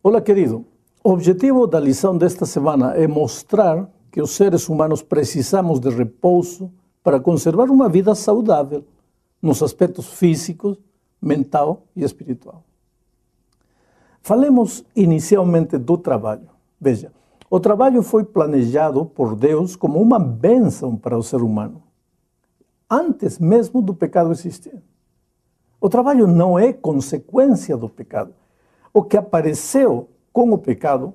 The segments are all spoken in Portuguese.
Olá, querido. O objetivo da lição desta semana é mostrar que os seres humanos precisamos de repouso para conservar uma vida saudável nos aspectos físicos, mental e espiritual. Falemos inicialmente do trabalho. Veja, o trabalho foi planejado por Deus como uma bênção para o ser humano, antes mesmo do pecado existir. O trabalho não é consequência do pecado o que apareceu com o pecado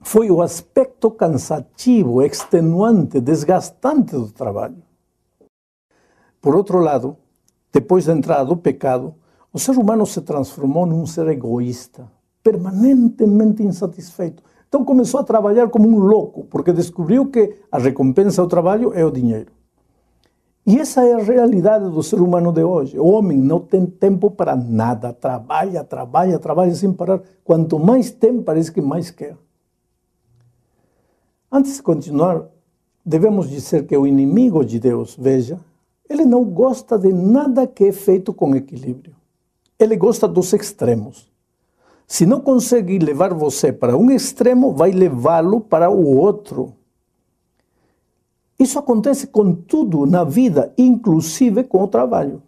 foi o aspecto cansativo, extenuante, desgastante do trabalho. Por outro lado, depois da entrada do pecado, o ser humano se transformou num ser egoísta, permanentemente insatisfeito. Então começou a trabalhar como um louco, porque descobriu que a recompensa ao trabalho é o dinheiro. E essa é a realidade do ser humano de hoje. O homem não tem tempo para nada, trabalha, trabalha, trabalha sem parar. Quanto mais tem, parece que mais quer. Antes de continuar, devemos dizer que o inimigo de Deus, veja, ele não gosta de nada que é feito com equilíbrio. Ele gosta dos extremos. Se não conseguir levar você para um extremo, vai levá-lo para o outro. Isso acontece com tudo na vida, inclusive com o trabalho.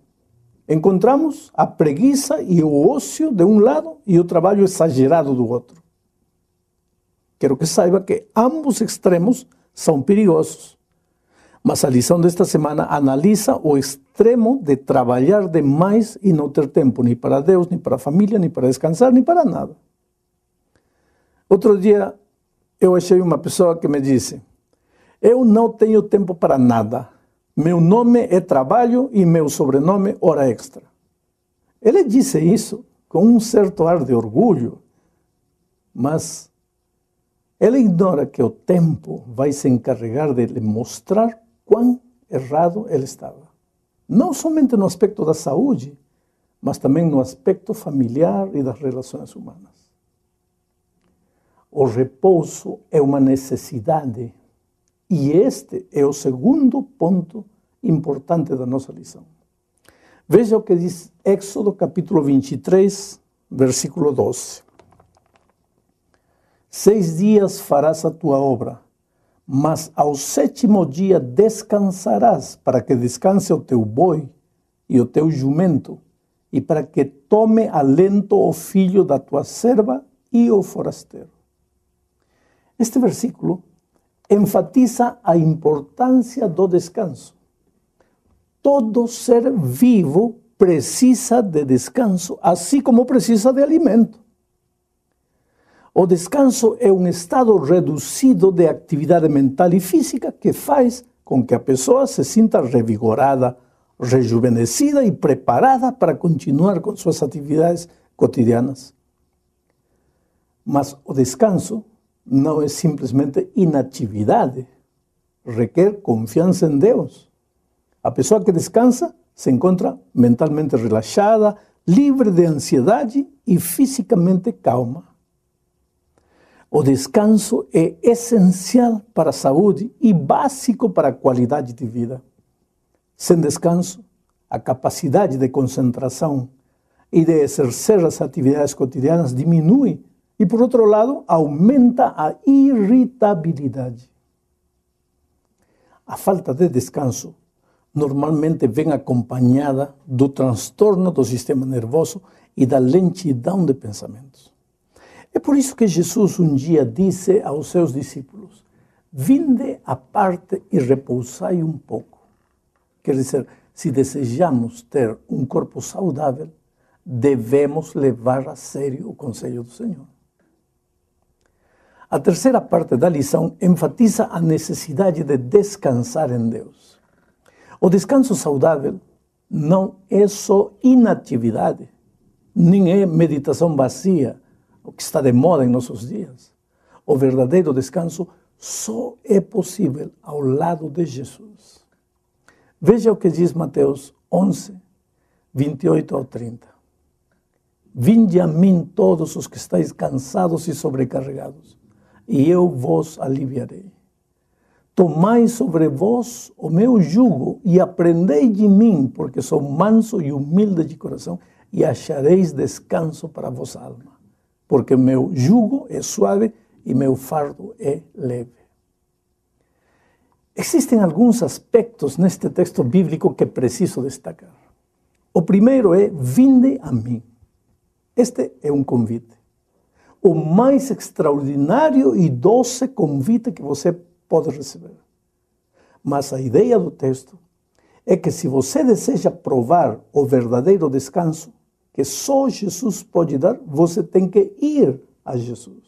Encontramos a preguiça e o ócio de um lado e o trabalho exagerado do outro. Quero que saiba que ambos extremos são perigosos. Mas a lição desta semana analisa o extremo de trabalhar demais e não ter tempo nem para Deus, nem para a família, nem para descansar, nem para nada. Outro dia eu achei uma pessoa que me disse: eu não tenho tempo para nada. Meu nome é trabalho e meu sobrenome hora extra. Ele disse isso com um certo ar de orgulho, mas ele ignora que o tempo vai se encarregar de lhe mostrar quão errado ele estava. Não somente no aspecto da saúde, mas também no aspecto familiar e das relações humanas. O repouso é uma necessidade e este é o segundo ponto importante da nossa lição. Veja o que diz Éxodo capítulo 23, versículo 12. Seis dias farás a tua obra, mas ao sétimo dia descansarás, para que descanse o teu boi e o teu jumento, e para que tome alento o filho da tua serva e o forasteiro. Este versículo enfatiza la importancia do descanso. Todo ser vivo precisa de descanso, así como precisa de alimento. O descanso es un um estado reducido de actividad mental y e física que faz con que a pessoa se sienta revigorada, rejuvenecida y e preparada para continuar con sus actividades cotidianas. Mas o descanso não é simplesmente inatividade. Requer confiança em Deus. A pessoa que descansa se encontra mentalmente relaxada, livre de ansiedade e fisicamente calma. O descanso é essencial para a saúde e básico para a qualidade de vida. Sem descanso, a capacidade de concentração e de exercer as atividades cotidianas diminui e por outro lado, aumenta a irritabilidade. A falta de descanso normalmente vem acompanhada do transtorno do sistema nervoso e da lentidão de pensamentos. É por isso que Jesus um dia disse aos seus discípulos: Vinde à parte e repousai um pouco. Quer dizer, se desejamos ter um corpo saudável, devemos levar a sério o conselho do Senhor. A terceira parte da lição enfatiza a necessidade de descansar em Deus. O descanso saudável não é só inatividade, nem é meditação vazia, o que está de moda em nossos dias. O verdadeiro descanso só é possível ao lado de Jesus. Veja o que diz Mateus 11, 28 ao 30. Vinde a mim todos os que estáis cansados e sobrecarregados e eu vos aliviarei. Tomai sobre vós o meu jugo e aprendei de mim, porque sou manso e humilde de coração, e achareis descanso para a vossa alma, porque meu jugo é suave e meu fardo é leve. Existem alguns aspectos neste texto bíblico que preciso destacar. O primeiro é: vinde a mim. Este é um convite o mais extraordinário e doce convite que você pode receber. Mas a ideia do texto é que se você deseja provar o verdadeiro descanso que só Jesus pode dar, você tem que ir a Jesus.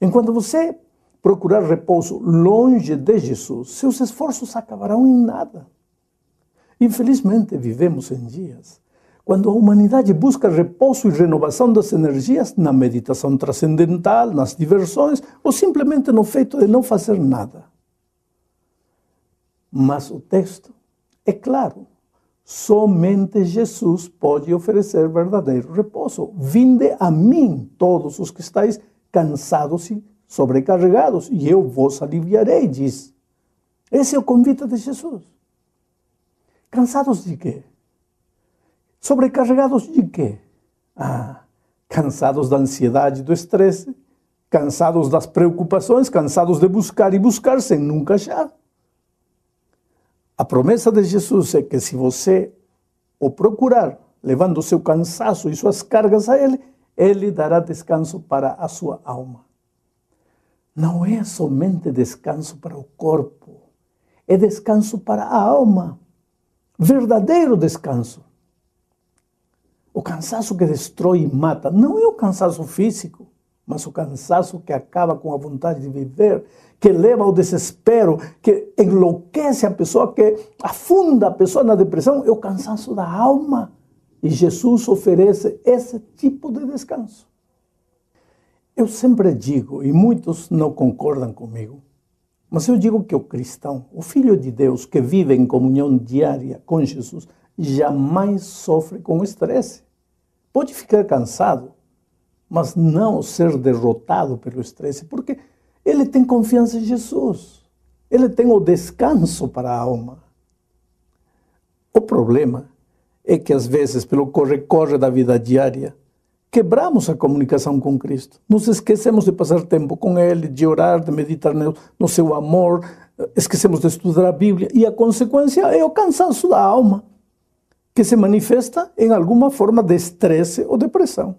Enquanto você procurar repouso longe de Jesus, seus esforços acabarão em nada. Infelizmente, vivemos em dias cuando la humanidad busca repouso e renovação das energias na meditação transcendental, nas diversões o simplemente no feito de no hacer nada. Mas o texto es claro. solamente Jesús puede ofrecer verdadero reposo. Vinde a mí todos los que estáis cansados y sobrecarregados, y yo vos aliviarei, Ese Esse é o convite de Jesús. Cansados de quê? Sobrecarregados de quê? Ah, cansados da ansiedade, e do estresse, cansados das preocupações, cansados de buscar e buscar sem nunca achar. A promessa de Jesus é que se você o procurar, levando seu cansaço e suas cargas a Ele, Ele dará descanso para a sua alma. Não é somente descanso para o corpo, é descanso para a alma. Verdadeiro descanso. O cansaço que destrói e mata não é o cansaço físico, mas o cansaço que acaba com a vontade de viver, que leva ao desespero, que enlouquece a pessoa, que afunda a pessoa na depressão, é o cansaço da alma. E Jesus oferece esse tipo de descanso. Eu sempre digo, e muitos não concordam comigo, mas eu digo que o cristão, o filho de Deus que vive em comunhão diária com Jesus, jamais sofre com estresse. Pode ficar cansado, mas não ser derrotado pelo estresse, porque ele tem confiança em Jesus. Ele tem o descanso para a alma. O problema é que às vezes, pelo corre-corre da vida diária, quebramos a comunicação com Cristo. Nos esquecemos de passar tempo com Ele, de orar, de meditar no seu amor, eh, esquecemos de estudar a Bíblia e a consequência é o cansaço da alma que se manifesta em alguma forma de estresse ou depressão.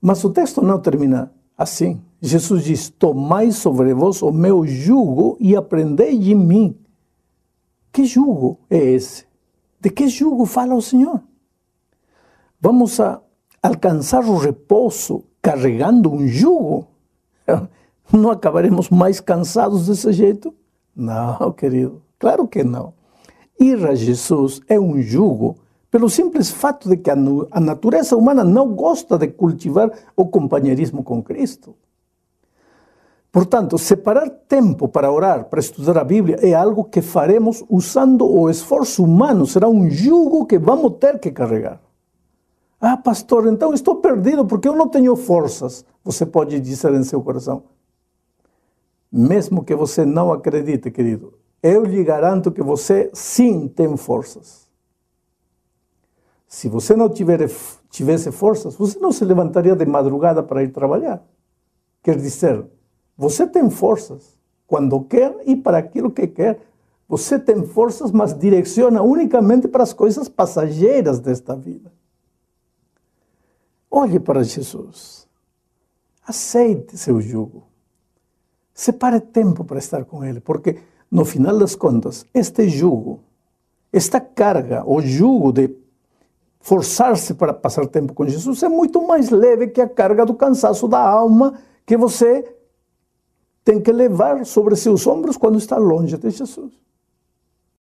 Mas o texto não termina assim. Jesus diz: Tomai sobre vós o meu jugo e aprendei de mim. Que jugo é esse? De que jugo fala o Senhor? Vamos a alcançar o repouso carregando um jugo? Não acabaremos mais cansados desse jeito? Não, querido, claro que não. Ir a Jesus é um jugo pelo simples fato de que a natureza humana não gosta de cultivar o companheirismo com Cristo. Portanto, separar tempo para orar, para estudar a Bíblia, é algo que faremos usando o esforço humano, será um jugo que vamos ter que carregar. Ah, pastor, então estou perdido porque eu não tenho forças. Você pode dizer em seu coração. Mesmo que você não acredite, querido, eu lhe garanto que você sim tem forças. Se você não tiver, tivesse forças, você não se levantaria de madrugada para ir trabalhar. Quer dizer, você tem forças quando quer e para aquilo que quer. Você tem forças, mas direciona unicamente para as coisas passageiras desta vida. Olhe para Jesus. Aceite seu jugo. Separe tempo para estar com Ele, porque no final das contas, este jugo, esta carga, o jugo de forçar-se para passar tempo com Jesus é muito mais leve que a carga do cansaço da alma que você tem que levar sobre seus ombros quando está longe de Jesus.